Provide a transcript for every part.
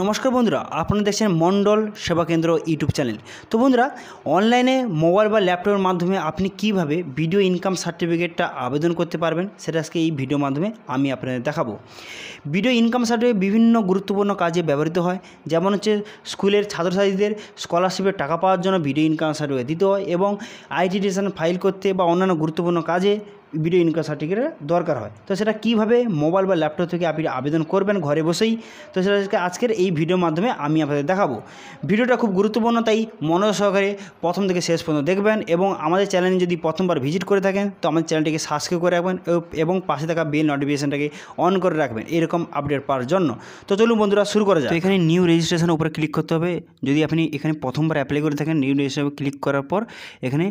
নমস্কার বন্ধুরা আপনারা দেখছেন মণ্ডল সেবা কেন্দ্র ইউটিউব চ্যানেল তো বন্ধুরা অনলাইনে মোবাইল বা ল্যাপটপের মাধ্যমে আপনি কিভাবে ভিডিও ইনকাম সার্টিফিকেটটা আবেদন করতে পারবেন সেটা আজকে এই ভিডিওর মাধ্যমে আমি আপনাদের দেখাবো ভিডিও ইনকাম সার্টিফিকেট বিভিন্ন গুরুত্বপূর্ণ কাজে ব্যবহৃত হয় যেমন হচ্ছে স্কুলের ছাত্রছাত্রীদের স্কলারশিপের টাকা পাওয়ার জন্য ভিডিও ইনকাম সার্টিফিকেট দিতে হয় এবং আইটি ডিসান ফাইল করতে বা অন্যান্য গুরুত্বপূর্ণ কাজে ভিডিও ইনকাম সার্টিফিকেট দরকার হয় তো সেটা কিভাবে মোবাইল বা ল্যাপটপ থেকে আপনি আবেদন করবেন ঘরে বসেই তো সেটা আজকের এই ভিডিওর মাধ্যমে আমি আপনাদের দেখাবো ভিডিওটা খুব গুরুত্বপূর্ণ তাই মনোজ সহকারে প্রথম থেকে শেষ পর্যন্ত দেখবেন এবং আমাদের চ্যানেল যদি প্রথমবার ভিজিট করে থাকেন তো আমাদের চ্যানেলটিকে সাবস্ক্রাইব করে রাখবেন এবং পাশে থাকা বেল নোটিফিকেশানটাকে অন করে রাখবেন এরকম আপডেট পাওয়ার জন্য তো চলুন বন্ধুরা শুরু করা যায় এখানে নিউ রেজিস্ট্রেশনের উপরে ক্লিক করতে হবে যদি আপনি এখানে প্রথমবার অ্যাপ্লাই করে থাকেন নিউ রেজিস্ট্রেশন ক্লিক করার পর এখানে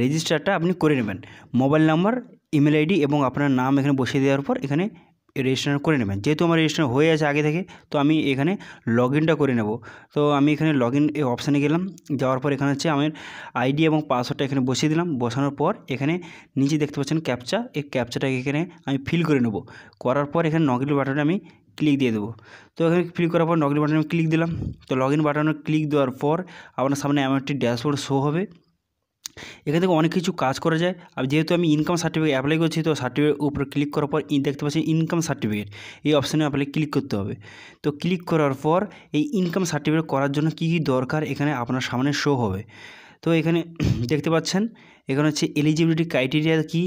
রেজিস্টারটা আপনি করে নেবেন মোবাইল নাম্বার ইমেল আইডি এবং আপনার নাম এখানে বসিয়ে দেওয়ার পর এখানে রেজিস্টার করে নেবেন যেহেতু আমার রেজিস্টার হয়ে আছে আগে থেকে তো আমি এখানে লগ ইনটা করে নেব তো আমি এখানে লগ ইন অপশানে গেলাম যাওয়ার পর এখানে হচ্ছে আমার আইডি এবং পাসওয়ার্ডটা এখানে বসিয়ে দিলাম বসানোর পর এখানে নিচে দেখতে পাচ্ছেন ক্যাপচা এই ক্যাপচাটাকে এখানে আমি ফিল করে নেব করার পর এখানে নগিল বাটনে আমি ক্লিক দিয়ে দেবো তো এখানে ক্লিক করার পর নগিল বাটনে ক্লিক দিলাম তো লগ ইন বাটনে ক্লিক দেওয়ার পর আপনার সামনে এমন একটি ড্যাশবোর্ড শো হবে এখান থেকে অনেক কিছু কাজ করা যায় আর যেহেতু আমি ইনকাম সার্টিফিকেট অ্যাপ্লাই করছি তো সার্টিফিকেট উপর ক্লিক করার পর দেখতে পাচ্ছি ইনকাম সার্টিফিকেট এই অপশানে আপনাকে ক্লিক করতে হবে তো ক্লিক করার পর এই ইনকাম সার্টিফিকেট করার জন্য কী কী দরকার এখানে আপনার সামনে শো হবে তো এখানে দেখতে পাচ্ছেন এখানে হচ্ছে এলিজিবিলিটি ক্রাইটেরিয়া কি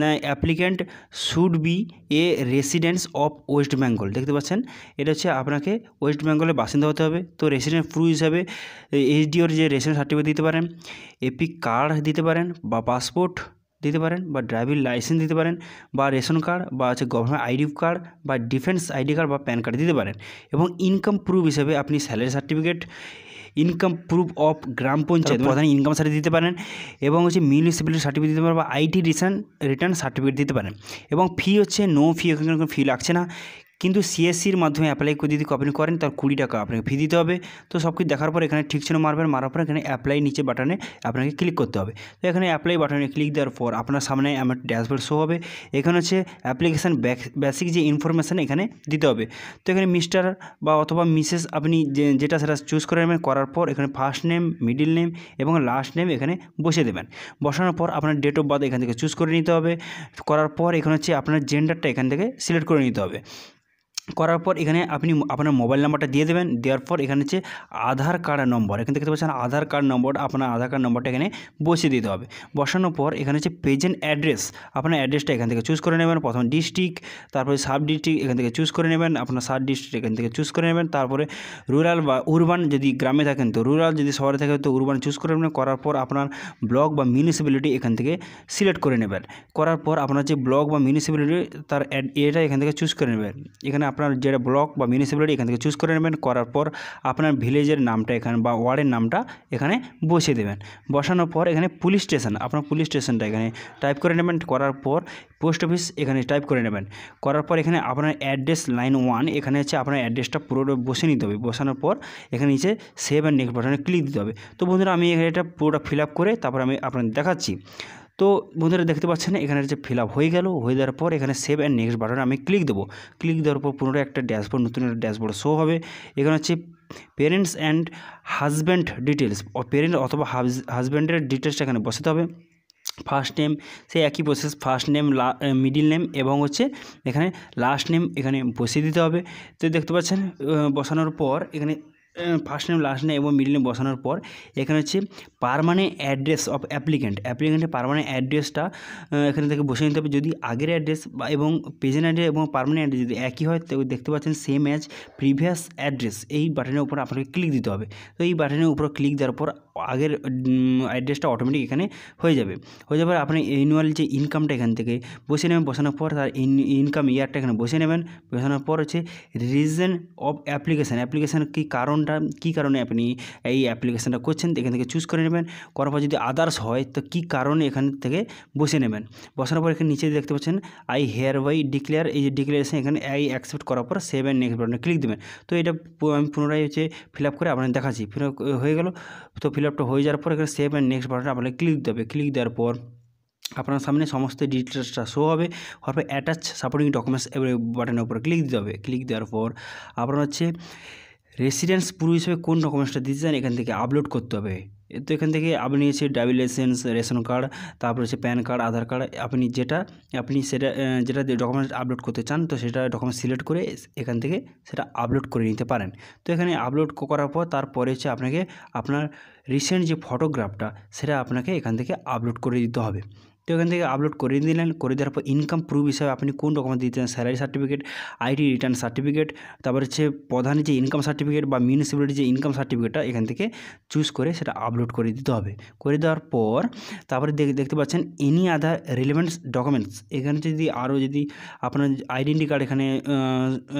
না applicant should be a residence of West Bengal দেখতে পাচ্ছেন এটা হচ্ছে আপনাকে ওয়েস্ট বেঙ্গলের বাসিন্দা হতে হবে তো রেসিডেন্ট প্রুফ হিসাবে এইচডিওর যে রেসিডেন্ট সার্টিফিকেট দিতে পারেন এপি কার্ড দিতে পারেন বা পাসপোর্ট দিতে পারেন বা ড্রাইভিং লাইসেন্স দিতে পারেন বা রেশন কার্ড বা হচ্ছে গভর্নমেন্ট আইডি কার্ড বা ডিফেন্স আইডি কার্ড বা প্যান কার্ড দিতে পারেন এবং ইনকাম প্রুফ হিসেবে আপনি salary certificate income proof of গ্রাম পঞ্চায়েত প্রধান ইনকাম সার্টিফিকেট দিতে পারেন এবং হচ্ছে মিউনিসিপ্যালিটি সার্টিফিকেট দিতে পারেন বা আইটি রিটার্ন রিটার্ন সার্টিফিকেট দিতে পারেন এবং ফি হচ্ছে নো ফি এখানে কোনো ফি লাগছে না কিন্তু সিএসসির মাধ্যমে অ্যাপ্লাই করে যদি আপনি করেন তার কুড়ি টাকা আপনাকে ফি দিতে হবে তো সব কিছু দেখার পর এখানে ঠিক ছিল মারবেন মারার পর এখানে অ্যাপ্লাই নিচে বাটনে আপনাকে ক্লিক করতে হবে তো এখানে অ্যাপ্লাই বাটনে ক্লিক দেওয়ার পর আপনার সামনে আমার ড্যাশবোর্ড শো হবে এখানে হচ্ছে অ্যাপ্লিকেশান বেসিক যে ইনফরমেশান এখানে দিতে হবে তো এখানে মিস্টার বা অথবা মিসেস আপনি যেটা সেটা চুজ করে নেবেন করার পর এখানে ফার্স্ট নেম মিডিল নেম এবং লাস্ট নেম এখানে বসে দেবেন বসানোর পর আপনার ডেট অফ বার্থ এখান থেকে চুজ করে নিতে হবে করার পর এখানে হচ্ছে আপনার জেন্ডারটা এখান থেকে সিলেক্ট করে নিতে হবে করার পর এখানে আপনি আপনার মোবাইল নাম্বারটা দিয়ে দেবেন দেওয়ার পর এখানে হচ্ছে আধার কার্ডের নম্বর এখানে দেখতে পাচ্ছেন আধার কার্ড নম্বর আপনার আধার কার্ড নম্বরটা এখানে বসিয়ে দিতে হবে বসানোর পর এখানে হচ্ছে প্রেজেন্ট অ্যাড্রেস আপনার অ্যাড্রেসটা এখান থেকে চুজ করে নেবেন প্রথম ডিস্ট্রিক্ট তারপরে সাব ডিস্ট্রিক্ট এখান থেকে চুজ করে নেবেন আপনার সাব ডিস্ট্রিক্ট এখান থেকে চুজ করে নেবেন তারপরে রুরাল বা উরবান যদি গ্রামে থাকেন তো রুরাল যদি শহরে থাকেন তো উরবান চুজ করে নেবেন করার পর আপনার ব্লক বা মিউনিসিপ্যালিটি এখান থেকে সিলেক্ট করে নেবেন করার পর আপনার যে ব্লক বা মিউনিসিপ্যালিটি তার এটা এখান থেকে চুজ করে নেবেন এখানে আপনার যেটা ব্লক বা মিউনিসিপ্যালিটি এখান থেকে চুজ করে নেবেন করার পর আপনার ভিলেজের নামটা এখানে বা ওয়ার্ডের নামটা এখানে বসিয়ে দেবেন বসানোর পর এখানে পুলিশ স্টেশন আপনার পুলিশ স্টেশনটা এখানে টাইপ করে নেবেন করার পর পোস্ট অফিস এখানে টাইপ করে নেবেন করার পর এখানে আপনার অ্যাড্রেস লাইন ওয়ান এখানে হচ্ছে আপনার অ্যাড্রেসটা পুরো বসে নিতে হবে বসানোর পর এখানে নিচে সেভ অ্যান্ড নেক্সট বাটনে ক্লিক দিতে হবে তো বন্ধুরা আমি এখানে এটা পুরোটা ফিল করে তারপর আমি আপনাদের দেখাচ্ছি তো বন্ধুরা দেখতে পাচ্ছেন এখানে যে ফিল হয়ে গেল হয়ে দেওয়ার পর এখানে সেভ অ্যান্ড নেক্সট বাটনে আমি ক্লিক দেবো ক্লিক দেওয়ার পর পুনরায় একটা ড্যাশবোর্ড নতুন একটা ড্যাশবোর্ড শো হবে এখানে হচ্ছে parents and husband details parent অথবা হাজব্যান্ডের ডিটেলসটা এখানে বসাতে হবে ফার্স্ট নেম সেই একই process first name middle name এবং হচ্ছে এখানে লাস্ট নেম এখানে বসিয়ে দিতে হবে তো দেখতে পাচ্ছেন বসানোর পর এখানে ফার্স্ট নেম লাস্ট নেম এবং মিডিল নেম বসানোর পর এখানে হচ্ছে পারমানেন্ট অ্যাড্রেস অফ অ্যাপ্লিক্যান্ট অ্যাপ্লিক্যান্টের পারমানেন্ট অ্যাড্রেসটা এখানে থেকে বসে নিতে হবে যদি আগের অ্যাড্রেস বা এবং প্রেজেন্ট অ্যাড্রেস এবং পারমানেন্ট অ্যাড্রেস যদি একই হয় তো দেখতে পাচ্ছেন সেম অ্যাজ প্রিভিয়াস অ্যাড্রেস এই বাটনের উপর আপনাকে ক্লিক দিতে হবে তো এই বাটনের উপর ক্লিক দেওয়ার পর আগের অ্যাড্রেসটা অটোমেটিক এখানে হয়ে যাবে হয়ে যাবে আপনি অ্যানুয়াল যে ইনকামটা এখান থেকে বসে নেবেন বসানোর পর তার ইনকাম ইয়ারটা এখানে বসে নেবেন বসানোর পর হচ্ছে রিজন অফ অ্যাপ্লিকেশান অ্যাপ্লিকেশান কি কারণ কোনটা কি কারণে আপনি এই অ্যাপ্লিকেশানটা করছেন এখান থেকে চুজ করে নেবেন করার পর যদি আদার্স হয় তো কি কারণে এখান থেকে বসে নেবেন বসানোর পর এখানে নিচে দেখতে পাচ্ছেন আই হেয়ার বাই ডিক্লেয়ার এই যে ডিক্লেয়ারেশন এখানে আই অ্যাকসেপ্ট করার পর সেভ অ্যান্ড নেক্সট বাটনে ক্লিক দেবেন তো এটা আমি পুনরায় হচ্ছে ফিল আপ করে আপনার দেখাচ্ছি ফিল হয়ে গেল তো ফিল আপটা হয়ে যাওয়ার পর এখানে সেভ অ্যান্ড নেক্সট বাটনে আপনাকে ক্লিক দিতে হবে ক্লিক দেওয়ার পর আপনার সামনে সমস্ত ডিটেলসটা শো হবে হওয়ার পর অ্যাটাচ সাপোর্টিং ডকুমেন্টস বাটনের উপর ক্লিক দিতে হবে ক্লিক দেওয়ার পর আপনার হচ্ছে রেসিডেন্স প্রুফ হিসেবে কোন ডকুমেন্টসটা দিতে চান এখান থেকে আপলোড করতে হবে তো এখান থেকে আপনি হচ্ছে ড্রাইভিং লাইসেন্স রেশন কার্ড তারপর হচ্ছে প্যান কার্ড আধার কার্ড আপনি যেটা আপনি সেটা যেটা ডকুমেন্টস আপলোড করতে চান তো সেটা ডকুমেন্ট সিলেক্ট করে এখান থেকে সেটা আপলোড করে নিতে পারেন তো এখানে আপলোড করার পর তারপরে হচ্ছে আপনাকে আপনার রিসেন্ট যে ফটোগ্রাফটা সেটা আপনাকে এখান থেকে আপলোড করে দিতে হবে তো এখান থেকে আপলোড করে দিলেন করে দেওয়ার পর ইনকাম প্রুফ হিসাবে আপনি কোন ডকুমেন্ট দিতে চান salary certificate IT return certificate তারপর হচ্ছে প্রধান যে ইনকাম সার্টিফিকেট বা মিউনিসিপ্যালিটির যে ইনকাম সার্টিফিকেটটা এখান থেকে চুজ করে সেটা আপলোড করে দিতে হবে করে দেওয়ার পর তারপরে দেখতে পাচ্ছেন এনি আদার রিলেভেন্ট ডকুমেন্টস এখানে যদি আরও যদি আপনার আইডেন্টি কার্ড এখানে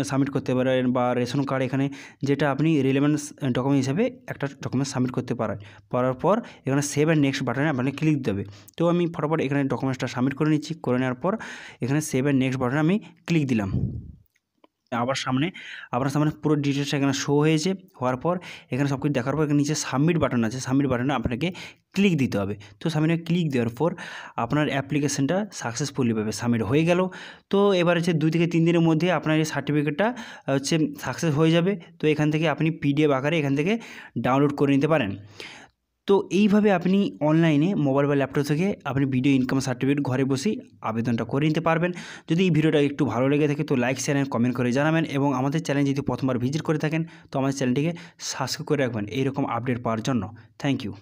সাবমিট করতে পারেন বা রেশন কার্ড এখানে যেটা আপনি রিলেভেন্ট ডকুমেন্ট হিসাবে একটা ডকুমেন্ট সাবমিট করতে পারেন করার পর এখানে সেভ অ্যান্ড নেক্সট বাটনে আপনাকে ক্লিক দেবে তো আমি ফটোফট এখানে ডকুমেন্টসটা সাবমিট করে নিচ্ছি করে নেওয়ার পর এখানে সেভ অ্যান্ড নেক্সট বাটনে আমি ক্লিক দিলাম আবার সামনে আপনার সামনে পুরো ডিটেলসটা এখানে শো হয়েছে হওয়ার পর এখানে সব কিছু দেখার পর এখানে নিচে সাবমিট বাটন আছে সাবমিট বাটনে আপনাকে ক্লিক দিতে হবে তো সাবমিটে ক্লিক দেওয়ার পর আপনার অ্যাপ্লিকেশানটা সাকসেসফুলিভাবে সাবমিট হয়ে গেল তো এবার হচ্ছে দুই থেকে তিন দিনের মধ্যে আপনার এই সার্টিফিকেটটা হচ্ছে সাকসেস হয়ে যাবে তো এখান থেকে আপনি পিডিএফ আকারে এখান থেকে ডাউনলোড করে নিতে পারেন তো এইভাবে আপনি অনলাইনে মোবাইল বা ল্যাপটপ থেকে আপনি ভিডিও ইনকাম সার্টিফিকেট ঘরে বসেই আবেদনটা করে নিতে পারবেন যদি এই ভিডিওটা একটু ভালো লেগে থাকে তো লাইক চ্যানেল কমেন্ট করে জানাবেন এবং আমাদের চ্যানেল যদি প্রথমবার ভিজিট করে থাকেন তো আমাদের চ্যানেলটিকে সাবস্ক্রাইব করে রাখবেন এইরকম আপডেট পাওয়ার জন্য থ্যাংক ইউ